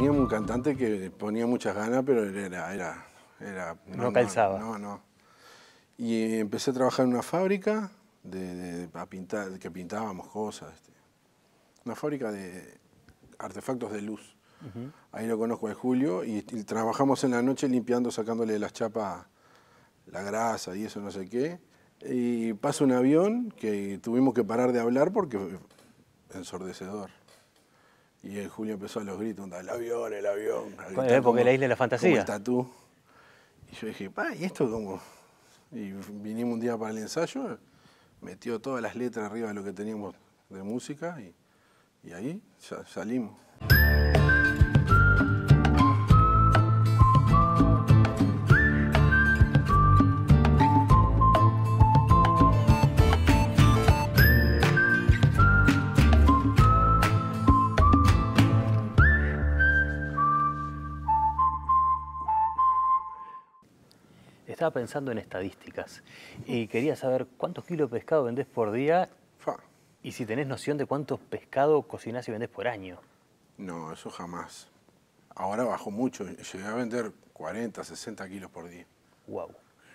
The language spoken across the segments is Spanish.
teníamos un cantante que ponía muchas ganas, pero era... era, no, calzaba. No, no. Y empecé a trabajar en una fábrica de, pintar, que pintábamos cosas. Este. Una fábrica de artefactos de luz. Ahí lo conozco de Julio y, trabajamos en la noche limpiando, sacándole las chapas, la grasa y eso no sé qué. Y pasa un avión que tuvimos que parar de hablar porque ensordecedor. Y el Julio empezó a los gritos, el avión, el avión. ¿Porque la isla la fantasía. el tú Y yo dije, pa, ¿y esto cómo? Y vinimos un día para el ensayo, metió todas las letras arriba de lo que teníamos de música y, y ahí salimos. estaba pensando en estadísticas y quería saber cuántos kilos de pescado vendés por día y si tenés noción de cuántos pescado cocinás y vendés por año. No, eso jamás. Ahora bajó mucho. Llegué a vender 40, 60 kilos por día. Wow.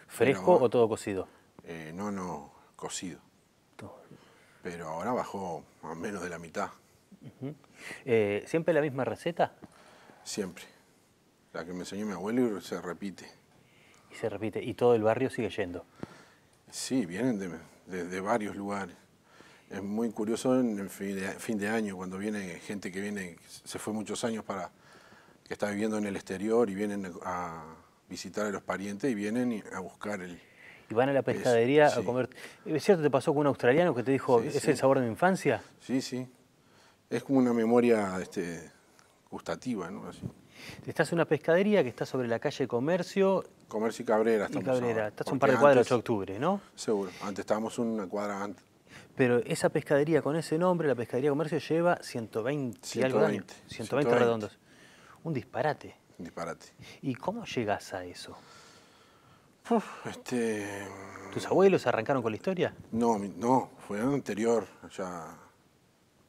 ¿Fresco o todo cocido? Eh, no, no, cocido. Todo. Pero ahora bajó a menos de la mitad. Eh, ¿Siempre la misma receta? Siempre. La que me enseñó mi abuelo y se repite y repite, y todo el barrio sigue yendo. Sí, vienen de, varios lugares. Es muy curioso en el fin de, año, cuando viene gente que viene, se fue muchos años para, que está viviendo en el exterior y vienen a visitar a los parientes y vienen a buscar el... Y van a la pescadería a comer... ¿Es cierto te pasó con un australiano que te dijo, es el sabor de mi infancia? Sí, sí. Es como una memoria este, gustativa, ¿no? Así. Estás en una pescadería que está sobre la calle Comercio. Comercio y Cabrera Cabrera, estás un par de cuadras 8 de octubre, ¿no? Seguro, antes estábamos una cuadra antes. Pero esa pescadería con ese nombre, la pescadería Comercio, lleva 120, 120 120, redondos. Un disparate. Un disparate. ¿Y cómo llegas a eso? este... ¿Tus abuelos arrancaron con la historia? No, no, fue anterior. Ya...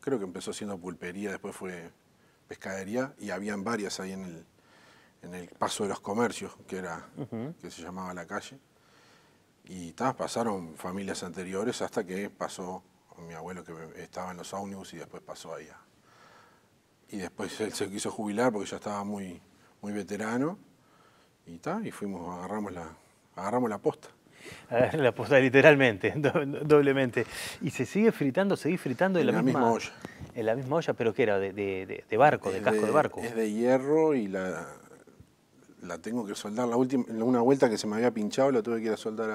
Creo que empezó siendo pulpería, después fue pescadería y habían varias ahí en el, en el paso de los comercios, que, era, que se llamaba la calle. Y pasaron familias anteriores hasta que pasó mi abuelo que estaba en los ómnibus y después pasó ahí. Y después él se quiso jubilar porque ya estaba muy, muy veterano y y fuimos, agarramos la, agarramos la posta. La posta literalmente, doblemente. ¿Y se sigue fritando, sigue fritando de la, misma, misma olla? En la misma olla, pero que era de, barco, de casco de, barco. Es de hierro y la, la tengo que soldar. La última, una vuelta que se me había pinchado la tuve que ir a soldar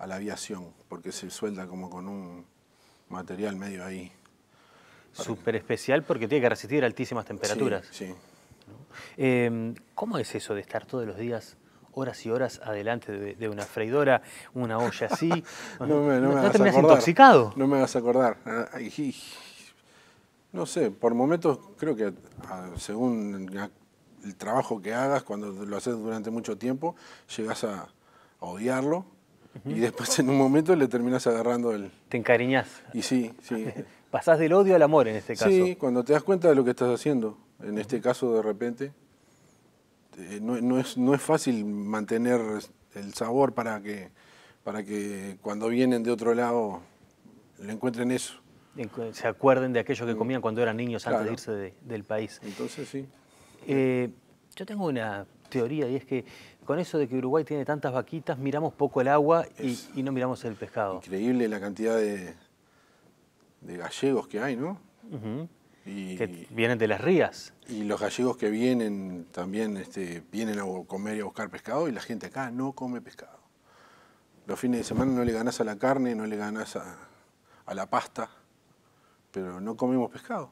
a, la aviación, porque se suelda como con un material medio ahí. Súper especial porque tiene que resistir altísimas temperaturas. Sí. Em, ¿Cómo es eso de estar todos los días horas y horas adelante de, una freidora, una olla así. no, me, no, no, te me intoxicado. No me vas a acordar. Ay, ah, no sé, por momentos creo que según el trabajo que hagas, cuando lo haces durante mucho tiempo, llegas a odiarlo y después en un momento le terminas agarrando el... Te encariñas. Y sí, sí. Pasás del odio al amor en este caso. Sí, cuando te das cuenta de lo que estás haciendo. En este caso, de repente, eh, no, no, es, no es fácil mantener el sabor para que, para que cuando vienen de otro lado le encuentren eso se acuerden de aquello que comían cuando eran niños antes de irse del país. Entonces sí. Eh, yo tengo una teoría y es que con eso de que Uruguay tiene tantas vaquitas, miramos poco el agua y, no miramos el pescado. Increíble la cantidad de, gallegos que hay, ¿no? que vienen de las rías. Y los gallegos que vienen también este, vienen a comer y a buscar pescado y la gente acá no come pescado. Los fines de semana no le ganás a la carne, no le ganás a la pasta pero no comemos pescado.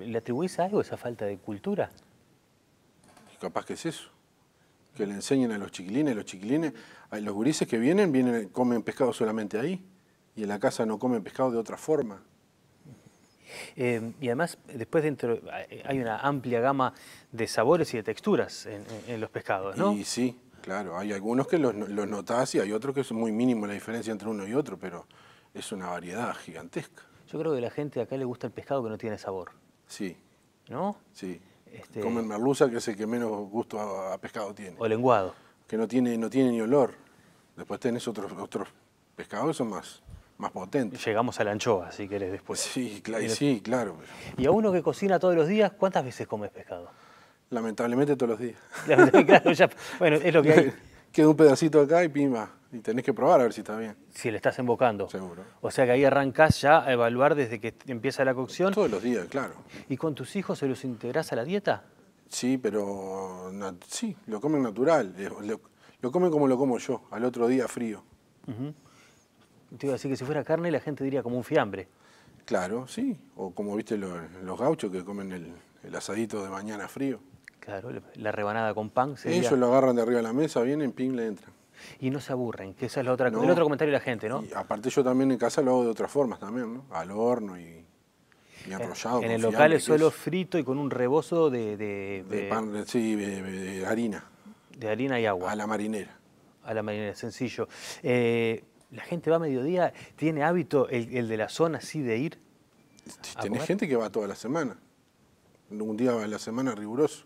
¿Le atribuís a algo esa falta de cultura? Capaz que es eso. Que le enseñen a los chiquilines, los chiquilines, a los gurises que vienen, vienen, comen pescado solamente ahí. Y en la casa no comen pescado de otra forma. Em, y además, después dentro eh, hay una amplia gama de sabores y de texturas en, los pescados, ¿no? Y sí, claro. Hay algunos que los, los notás y hay otros que es muy mínimo la diferencia entre uno y otro, pero es una variedad gigantesca. Yo creo que la gente acá le gusta el pescado que no tiene sabor. Sí. ¿No? Sí. Este, Comen merluza, que es el que menos gusto a, pescado tiene. O lenguado. Que no tiene, no tiene ni olor. Después tenés otros, otros pescados que son más, más potentes. Llegamos a la anchoa, si querés, después. Sí, sí claro. Y a uno que cocina todos los días, ¿cuántas veces comes pescado? Lamentablemente todos los días. claro, ya, bueno, es lo que hay. Queda un pedacito acá y pima. Y tenés que probar a ver si está bien. Si le estás embocando. Seguro. O sea que ahí arrancás ya a evaluar desde que empieza la cocción. Todos los días, claro. ¿Y con tus hijos se los integrás a la dieta? Sí, pero sí, lo comen natural. Lo, comen como lo como yo, al otro día frío. Así que si fuera carne la gente diría como un fiambre. Claro, sí. O como viste los, gauchos que comen el, asadito de mañana frío. Claro, la rebanada con pan. Sería... Ellos lo agarran de arriba de la mesa, vienen, ping, le entran y no se aburren, que esa es la otra, el otro comentario de la gente, ¿no? aparte yo también en casa lo hago de otras formas también, ¿no? Al horno y, arrollado. En el local es solo frito y con un rebozo de... De, pan, sí, de, harina. De harina y agua. A la marinera. A la marinera, sencillo. Eh, la gente va a mediodía, ¿tiene hábito el, de la zona así de ir? Tenés gente que va toda la semana. Un día a la semana riguroso.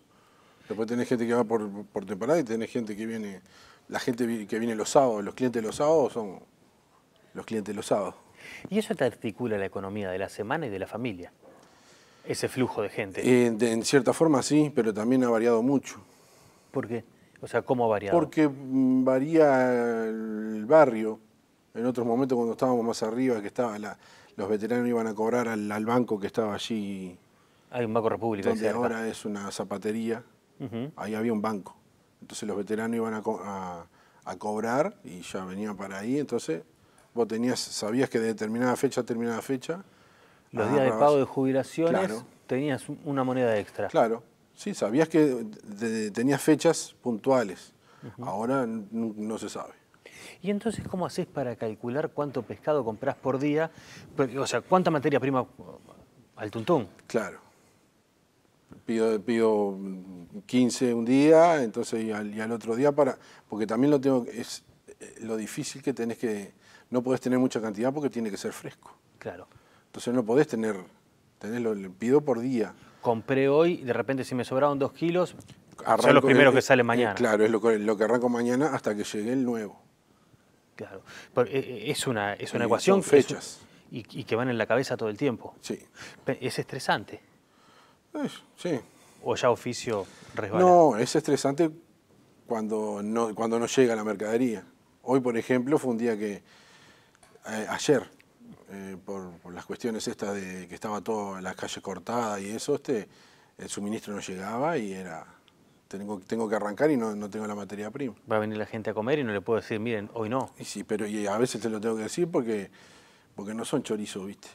Después tenés gente que va por, por temporada y tenés gente que viene la gente que viene los sábados, los clientes de los sábados son los clientes de los sábados. ¿Y eso te articula la economía de la semana y de la familia? Ese flujo de gente. Eh, en cierta forma sí, pero también ha variado mucho. ¿Por qué? O sea, ¿cómo ha variado? Porque mm, varía el barrio. En otros momentos cuando estábamos más arriba, que estaba los veteranos iban a cobrar al, banco que estaba allí. Hay un banco república. Donde ahora es una zapatería. Ahí había un banco. Entonces los veteranos iban a, cobrar y ya venía para ahí. Entonces vos tenías, sabías que de determinada fecha a determinada fecha. Los días de pago de jubilaciones tenías una moneda extra. Claro, sí, sabías que tenías fechas puntuales. Ahora no se sabe. ¿Y entonces cómo haces para calcular cuánto pescado compras por día? O sea, ¿cuánta materia prima al tuntún? Claro. Pido, pido 15 un día, entonces y al, otro día para. Porque también lo tengo. Es eh, lo difícil que tenés que. No podés tener mucha cantidad porque tiene que ser fresco. Claro. Entonces no podés tener. Tenés lo, pido por día. Compré hoy, de repente si me sobraron dos kilos, son los primeros que salen mañana. claro, es lo, lo, que arranco mañana hasta que llegue el nuevo. Claro. Eh, eh, es una, es una ecuación. fechas. y, y que van en la cabeza todo el tiempo. Sí. Es estresante sí. ¿O ya oficio resbala? No, es estresante cuando no, cuando no llega la mercadería. Hoy, por ejemplo, fue un día que... Eh, ayer, eh, por, las cuestiones estas de que estaba toda la calle cortada y eso, este, el suministro no llegaba y era... Tengo, tengo que arrancar y no, tengo la materia prima. Va a venir la gente a comer y no le puedo decir, miren, hoy no. Y sí, pero a veces te lo tengo que decir porque, porque no son chorizos, ¿viste?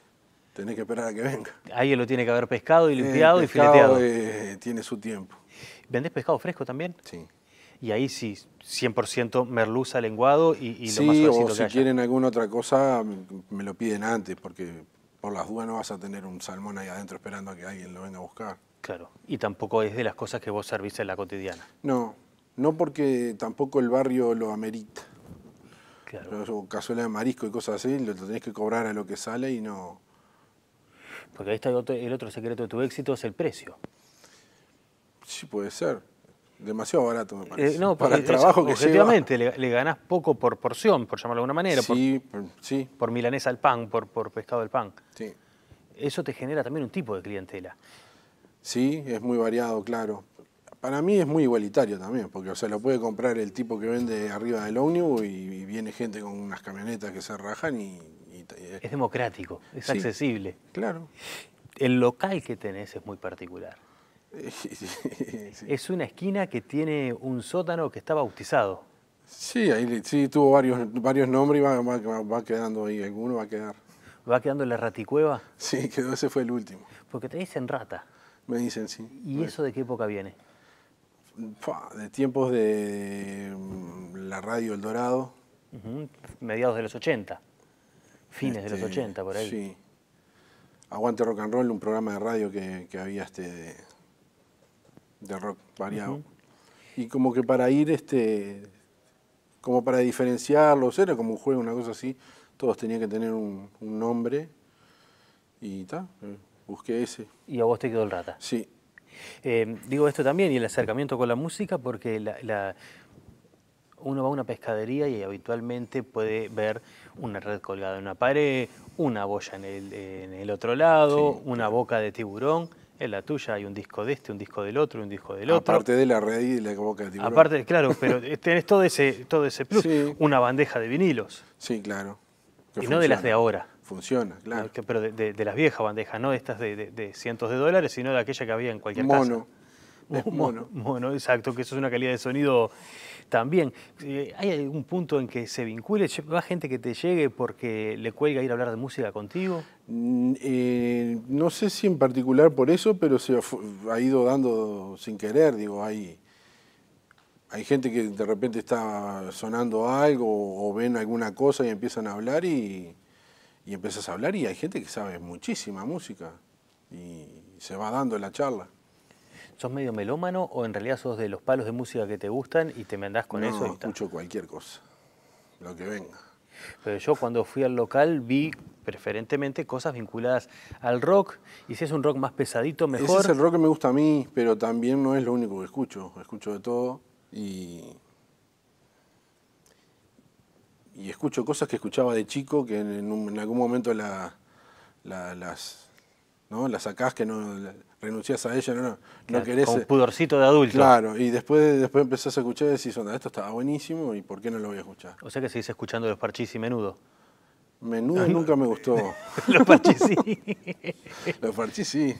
tenés que esperar a que venga. Alguien lo tiene que haber pescado y limpiado y fileteado. Eh, tiene su tiempo. ¿Vendés pescado fresco también? Sí. Y ahí sí, 100% merluza, lenguado y, lo más o si quieren alguna otra cosa, me lo piden antes, porque por las dudas no vas a tener un salmón ahí adentro esperando a que alguien lo venga a buscar. Claro, y tampoco es de las cosas que vos servís en la cotidiana. No, no porque tampoco el barrio lo amerita. Claro. O cazuela de marisco y cosas así, lo tenés que cobrar a lo que sale y no porque ahí está el otro, secreto de tu éxito, es el precio. Sí, puede ser. Demasiado barato, me eh, parece. no, para el trabajo que Objetivamente, Le, le, ganás poco por porción, por llamarlo de alguna manera. Sí, por, sí. Por milanesa al pan, por, por pescado al pan. Sí. Eso te genera también un tipo de clientela. Sí, es muy variado, claro. Para mí es muy igualitario también, porque o lo puede comprar el tipo que vende arriba del ómnibus y viene gente con unas camionetas que se rajan y eh, es democrático, es accesible. Claro. El local que tenés es muy particular. Es una esquina que tiene un sótano que está bautizado. Sí, ahí, sí tuvo varios, varios nombres y va, quedando ahí, alguno va a quedar. ¿Va quedando la raticueva? Sí, quedó, ese fue el último. Porque te dicen rata. Me dicen, sí. ¿Y eso de qué época viene? De tiempos de mm, la radio El Dorado. Mediados de los 80. Fines de los 80, este, por ahí. Sí. Aguante Rock and Roll, un programa de radio que, había este de, rock variado. Y como que para ir, este, como para diferenciarlos, era como un juego, una cosa así, todos tenían que tener un, nombre y ta, eh, busqué ese. Y a vos te quedó el rata. Sí. Eh, digo esto también y el acercamiento con la música porque la, uno va a una pescadería y habitualmente puede ver una red colgada en una pared, una boya en el, en el otro lado, una boca de tiburón. En la tuya hay un disco de este, un disco del otro, un disco del otro. Aparte de la red y la boca de tiburón. Aparte, claro, pero tenés todo ese, todo ese plus. Una bandeja de vinilos. Sí, claro. y no de las de ahora. Funciona, eh, claro. Pero de, las viejas bandejas, no estas de, cientos de dólares, sino de aquella que había en cualquier mono. casa. Mono. mono. Mono, exacto, que eso es una calidad de sonido también. Eh, ¿Hay algún punto en que se vincule? ¿Va gente que te llegue porque le cuelga ir a hablar de música contigo? Mm, eh, no sé si en particular por eso, pero se ha ido dando sin querer, digo, hay, hay gente que de repente está sonando algo o ven alguna cosa y empiezan a hablar y, y empiezas a hablar y hay gente que sabe muchísima música y se va dando la charla. ¿Sos medio melómano o en realidad sos de los palos de música que te gustan y te mandás con eso? No, escucho cualquier cosa, lo que venga. Pero yo cuando fui al local vi preferentemente cosas vinculadas al rock, y si es un rock más pesadito, mejor. Ese es el rock que me gusta a mí, pero también no es lo único que escucho, escucho de todo y... Y escucho cosas que escuchaba de chico, que en, algún momento las, ¿no? La sacás que no renunciás a ella, no, no, querés. Con un eh, pudorcito de adulto. Claro, y después, después empezás a escuchar y decís, esto estaba buenísimo y ¿por qué no lo voy a escuchar? O sea que seguís escuchando los parchis y menudo. Menudo nunca me gustó. los parchís los parchís sí.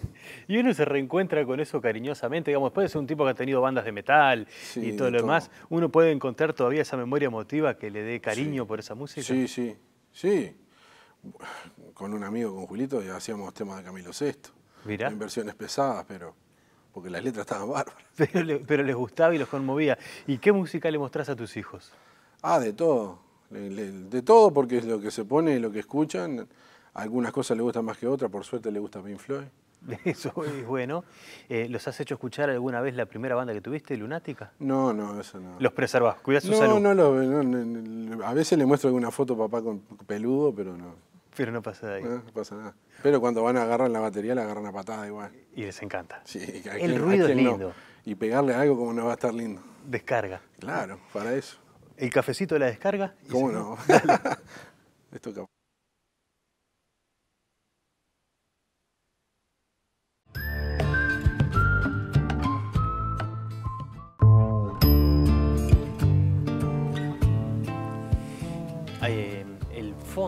Y uno se reencuentra con eso cariñosamente. Digamos, después de ser un tipo que ha tenido bandas de metal y todo lo demás, uno puede encontrar todavía esa memoria emotiva que le dé cariño por esa música. Sí, sí, sí con un amigo, con Julito, hacíamos temas de Camilo VI. Mirá. En versiones pesadas, pero porque las letras estaban bárbaras. Pero, les gustaba y los conmovía. ¿Y qué música le mostrás a tus hijos? Ah, de todo. de todo, porque es lo que se pone y lo que escuchan. Algunas cosas le gustan más que otras, por suerte le gusta Pink Floyd. Eso es bueno. Eh, ¿Los has hecho escuchar alguna vez la primera banda que tuviste, Lunática? No, no, eso no. ¿Los preservás? ¿Cuidás su salud? No, no, A veces le muestro alguna foto papá con peludo, pero no. Pero no pasa de No, pasa nada. Pero cuando van a agarrar la batería, la agarran a patada igual. Y les encanta. Sí, el ruido es lindo. Y pegarle algo como no va a estar lindo. Descarga. Claro, para eso. ¿El cafecito de la descarga? ¿Cómo no? Esto capaz.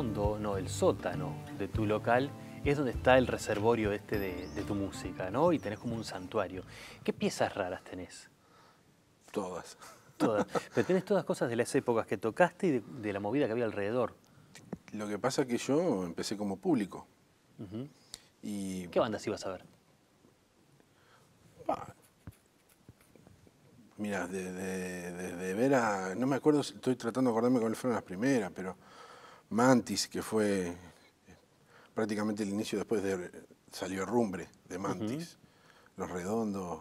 no, el sótano de tu local es donde está el reservorio este de, tu música, ¿no? Y tenés como un santuario. ¿Qué piezas raras tenés? Todas. Todas. Pero tenés todas cosas de las épocas que tocaste y de, la movida que había alrededor. Lo que pasa es que yo empecé como público. y... ¿Qué bandas ibas a ver? Ah. Mira, desde de, ver a... No me acuerdo, estoy tratando de acordarme cuáles fueron las primeras, pero Mantis, que fue eh, prácticamente el inicio después de salió Rumbre de Mantis, Los Redondos.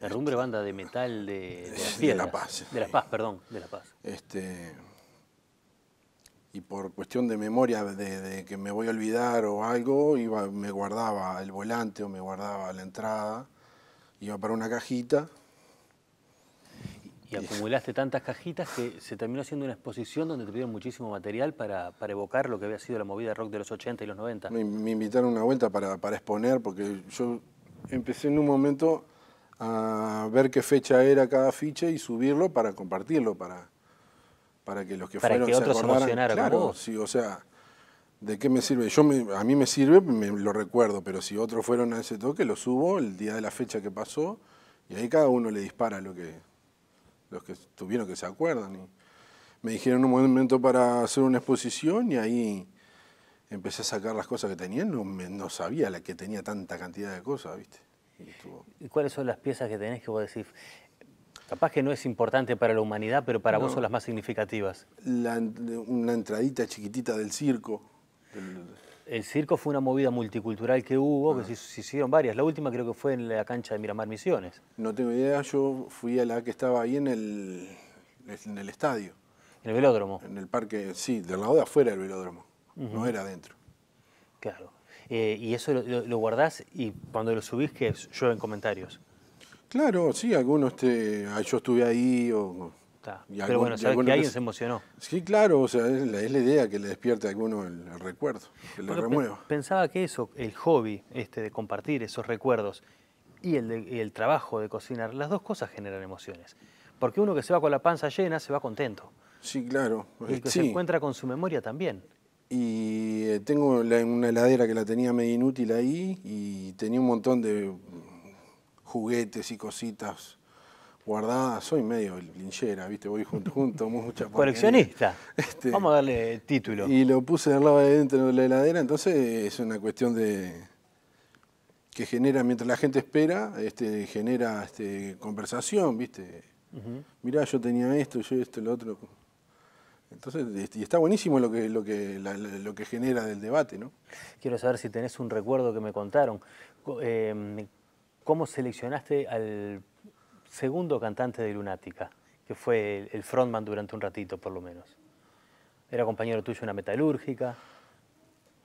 El Rumbre banda de metal de, La Paz. De La Paz, perdón, de La Paz. Este, y por cuestión de memoria, de, que me voy a olvidar o algo, iba, me guardaba el volante o me guardaba la entrada, iba para una cajita y acumulaste tantas cajitas que se terminó haciendo una exposición donde te pidieron muchísimo material para, evocar lo que había sido la movida rock de los 80 y los 90. Me, me invitaron una vuelta para, exponer, porque yo empecé en un momento a ver qué fecha era cada ficha y subirlo para compartirlo, para, para que los que para fueron que otros se acordaran. claro, sí, o sea, ¿de qué me sirve? Yo a mí me sirve, me, lo recuerdo, pero si otros fueron a ese toque, lo subo el día de la fecha que pasó y ahí cada uno le dispara lo que los que tuvieron que se acuerdan. Y me dijeron un momento para hacer una exposición y ahí empecé a sacar las cosas que tenía. No, sabía la que tenía tanta cantidad de cosas, ¿viste? ¿Y, cuáles son las piezas que tenés que vos decís? Capaz que no es importante para la humanidad, pero para vos son las más significativas. una entradita chiquitita del circo el circo fue una movida multicultural que hubo, que ah. se, hicieron varias. La última creo que fue en la cancha de Miramar Misiones. No tengo idea, yo fui a la que estaba ahí en el, en el estadio. ¿En el velódromo? En el parque, sí, del lado de afuera del velódromo, no era adentro. Claro. Eh, y eso lo, lo, guardás y cuando lo subís, que llueven comentarios. Claro, sí, algunos, te, ah, yo estuve ahí o pero bueno, sabes que alguien se emocionó. Sí, claro, o sea, es la, idea que le despierte a alguno el, recuerdo, que le remueva. Pensaba que eso, el hobby este, de compartir esos recuerdos y el, trabajo de cocinar, las dos cosas generan emociones. Porque uno que se va con la panza llena se va contento. Sí, claro. Y que se encuentra con su memoria también. Y eh, tengo una heladera que la tenía medio inútil ahí y tenía un montón de juguetes y cositas guardada, soy medio linchera, ¿viste? Voy junto, junto, mucha Coleccionista. Este, Vamos a darle título. Y lo puse del lado de dentro de la heladera, entonces es una cuestión de que genera, mientras la gente espera, este, genera este, conversación, ¿viste? Mirá, yo tenía esto, yo esto, lo otro. Entonces, este, y está buenísimo lo que, lo que, lo que genera del debate, ¿no? Quiero saber si tenés un recuerdo que me contaron. Em, ¿Cómo seleccionaste al segundo cantante de Lunática, que fue el frontman durante un ratito por lo menos. Era compañero tuyo en una metalúrgica.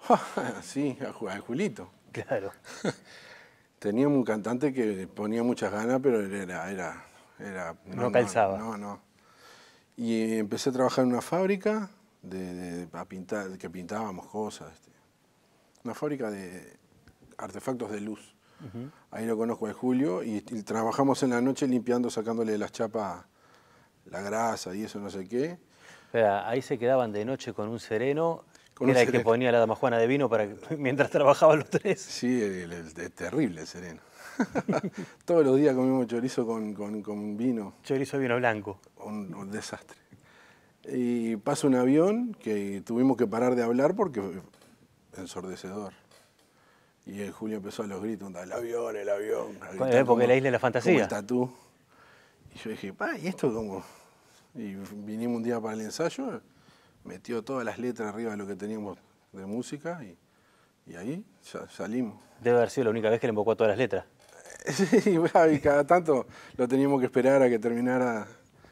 sí, a Julito. Claro. Tenía un cantante que ponía muchas ganas, pero era... era, era no, calzaba. No, no. Y empecé a trabajar en una fábrica de, pintar, que pintábamos cosas. Este. Una fábrica de artefactos de luz. Ahí lo conozco de Julio y, trabajamos en la noche limpiando, sacándole de las chapas la grasa y eso no sé qué. ahí se quedaban de noche con un sereno. Con era el que ponía la damajuana de vino para mientras trabajaban los tres. Sí, el, terrible sereno. Todos los días comimos chorizo con, con, vino. Chorizo vino blanco. Un, un, desastre. Y pasa un avión que tuvimos que parar de hablar porque ensordecedor. Y el Julio empezó a los gritos, el avión, el avión. ¿Cuándo? la la isla de la fantasía. el tú Y yo dije, pa, ¿y esto cómo? Y vinimos un día para el ensayo, metió todas las letras arriba de lo que teníamos de música y, y ahí salimos. Debe haber sido la única vez que le invocó todas las letras. Sí, y cada tanto lo teníamos que esperar a que terminara,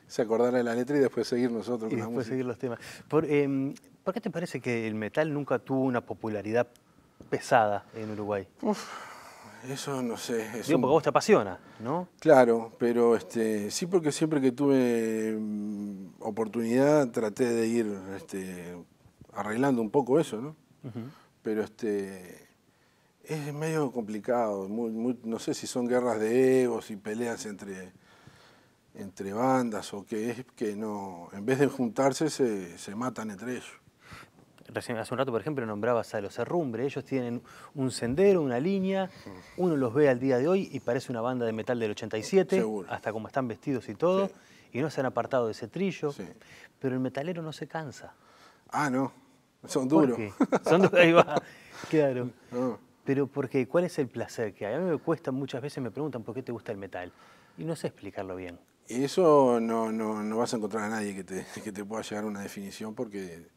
se acordara de la letra y después seguir nosotros y con la música. seguir los temas. Por, em, ¿Por qué te parece que el metal nunca tuvo una popularidad pesada en Uruguay? eso no sé. porque vos te apasiona, ¿no? Claro, pero este, sí porque siempre que tuve mm, oportunidad traté de ir este, arreglando un poco eso, ¿no? Pero este es medio complicado, no sé si son guerras de egos y peleas entre, entre bandas o qué es que no, en vez de juntarse se, se matan entre ellos hace un rato, por ejemplo, nombrabas a los Herrumbre. Ellos tienen un sendero, una línea. Uno los ve al día de hoy y parece una banda de metal del 87, Seguro. hasta como están vestidos y todo. Y no se han apartado de ese trillo. Pero el metalero no se cansa. Ah, no. Son duros. Son duros, ahí va. Claro. Pero porque, ¿cuál es el placer que hay? A mí me cuesta muchas veces, me preguntan por qué te gusta el metal. Y no sé explicarlo bien. Y eso no, vas a encontrar a nadie que te, que te pueda llegar una definición porque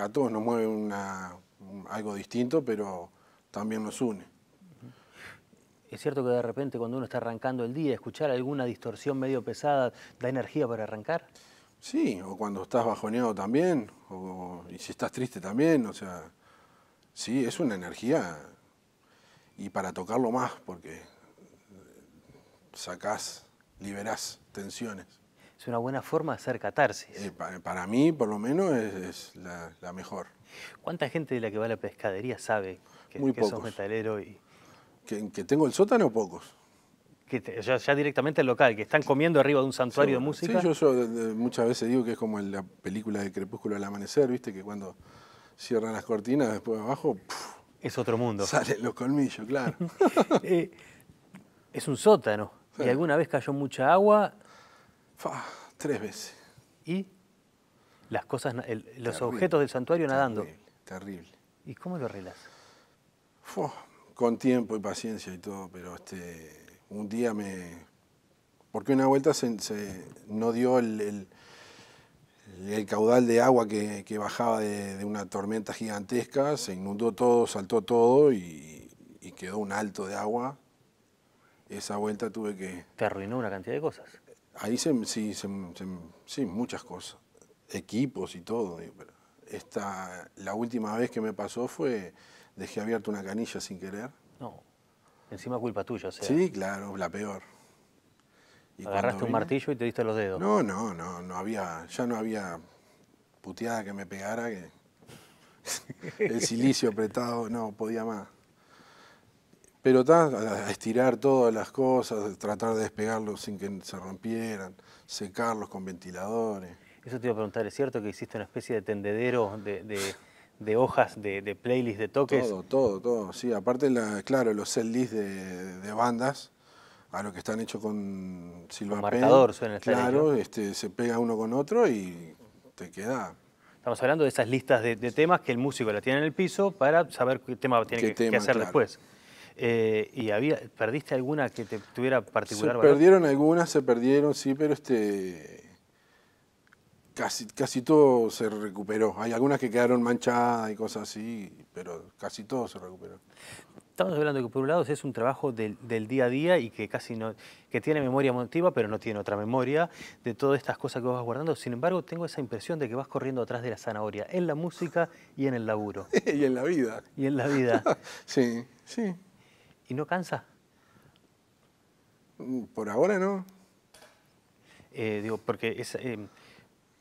a todos nos mueve una, algo distinto, pero también nos une. Es cierto que de repente cuando uno está arrancando el día, escuchar alguna distorsión medio pesada da energía para arrancar. Sí, o cuando estás bajoneado también, o, y si estás triste también, o sea, sí, es una energía y para tocarlo más, porque eh, sacás, liberás tensiones es una buena forma de hacer catarsis. Eh, para, mí, por lo menos, es, la, mejor. ¿Cuánta gente de la que va a la pescadería sabe que, sos metalero? Y... Que, tengo el sótano, pocos. Que ya, directamente al local, que están comiendo arriba de un santuario de música. Sí, yo, muchas veces digo que es como en la película de Crepúsculo al amanecer, ¿viste? Que cuando cierran las cortinas, después abajo. es otro mundo. Salen los colmillos, claro. Eh, es un sótano. ¿Y alguna vez cayó mucha agua? tres veces. ¿Y? Las cosas, los objetos del santuario nadando. Terrible, ¿Y cómo lo arreglas? con tiempo y paciencia y todo, pero este, un día me... Porque una vuelta se, no dio el, el caudal de agua que, bajaba de, una tormenta gigantesca, se inundó todo, saltó todo y, y, quedó un alto de agua. Esa vuelta tuve que... Te arruinó una cantidad de cosas. Ahí se, sí, sí, muchas cosas, equipos y todo. Esta, la última vez que me pasó fue, dejé abierta una canilla sin querer. No, encima culpa tuya, Sí, claro, la peor. Agarraste un martillo y te diste los dedos. No, no, no, no había, ya no había puteada que me pegara, que el silicio apretado, no, podía más pero a estirar todas las cosas, tratar de despegarlos sin que se rompieran, secarlos con ventiladores. Eso te iba a preguntar, ¿es cierto que hiciste una especie de tendedero de, hojas, de, playlist, de toques? Todo, todo, todo, sí. Aparte, claro, los sell list de, bandas, a lo que están hechos con Silva marcador Claro, este, se pega uno con otro y te queda. Estamos hablando de esas listas de, temas que el músico la tiene en el piso para saber qué tema tiene que, hacer después. Eh, ¿Y había, perdiste alguna que te tuviera particular se Perdieron algunas, se perdieron, sí, pero este casi, casi todo se recuperó. Hay algunas que quedaron manchadas y cosas así, pero casi todo se recuperó. Estamos hablando de que por un lado es un trabajo del, del, día a día y que casi no, que tiene memoria emotiva, pero no tiene otra memoria de todas estas cosas que vas guardando. Sin embargo, tengo esa impresión de que vas corriendo atrás de la zanahoria, en la música y en el laburo. y en la vida. Y en la vida. sí, sí. ¿Y no cansa? Mm, por ahora no. Eh, digo, porque es, eh,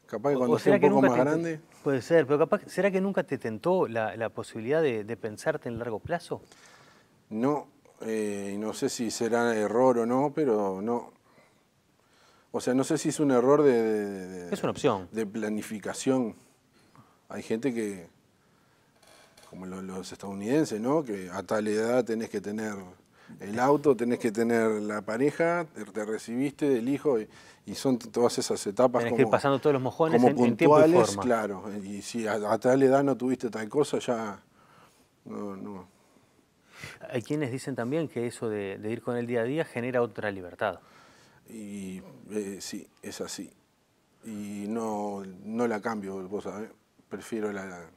capaz que cuando sea un poco más grande. Puede ser, pero capaz, ¿será que nunca te tentó la, posibilidad de, pensarte en largo plazo? No, eh, no sé si será error o no, pero no. O sea, no sé si es un error de es una opción. de planificación. Hay gente que, como los, estadounidenses, ¿no? Que a tal edad tenés que tener el auto, tenés que tener la pareja, te recibiste, del hijo, y, son todas esas etapas como, que pasando todos los mojones en, puntuales, y claro. Y si a, tal edad no tuviste tal cosa, ya no, Hay quienes dicen también que eso de, ir con el día a día genera otra libertad. Y eh, sí, es así. Y no, no la cambio, vos sabés. Prefiero la,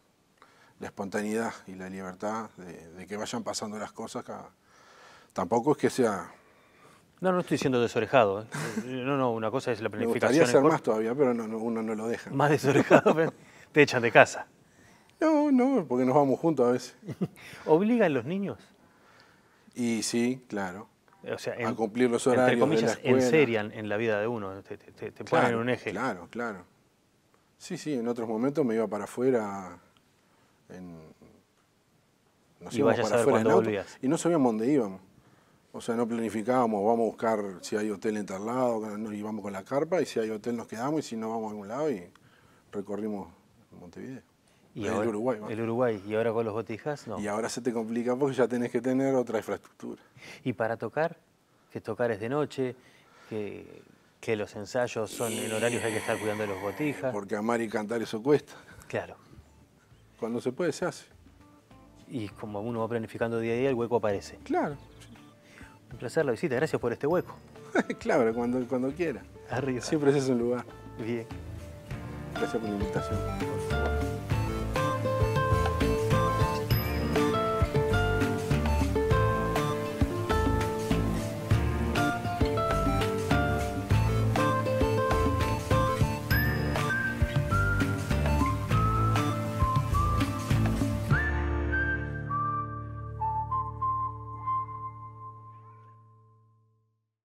la espontaneidad y la libertad de, que vayan pasando las cosas. tampoco es que sea... No, no estoy siendo desorejado. ¿eh? No, no, una cosa es la planificación. Me ser más todavía, pero no, uno no lo deja. Más desorejado, te echan de casa. No, no, porque nos vamos juntos a veces. ¿Obligan los niños? Y sí, claro. O sea, a cumplir los horarios. Entre comillas, en la en la vida de uno, te, ponen un eje. Claro, claro. Sí, sí, en otros momentos me iba para afuera en, nos y íbamos para afuera y no sabíamos dónde íbamos. O sea, no planificábamos, vamos a buscar si hay hotel en tal lado, nos íbamos con la carpa y si hay hotel nos quedamos y si no vamos a algún lado y recorrimos Montevideo. Y ahora, el Uruguay. El Uruguay. ¿Y ahora con los botijas? No. Y ahora se te complica porque ya tenés que tener otra infraestructura. ¿Y para tocar? Que tocar es de noche, que, que los ensayos son en horarios hay que estar cuidando de los botijas. Porque amar y cantar eso cuesta. Claro. Cuando se puede, se hace. Y como uno va planificando día a día, el hueco aparece. Claro. Un placer la visita, gracias por este hueco. claro, cuando, cuando quiera. Arriba. Siempre es un lugar. Bien. Gracias por la invitación. Por favor.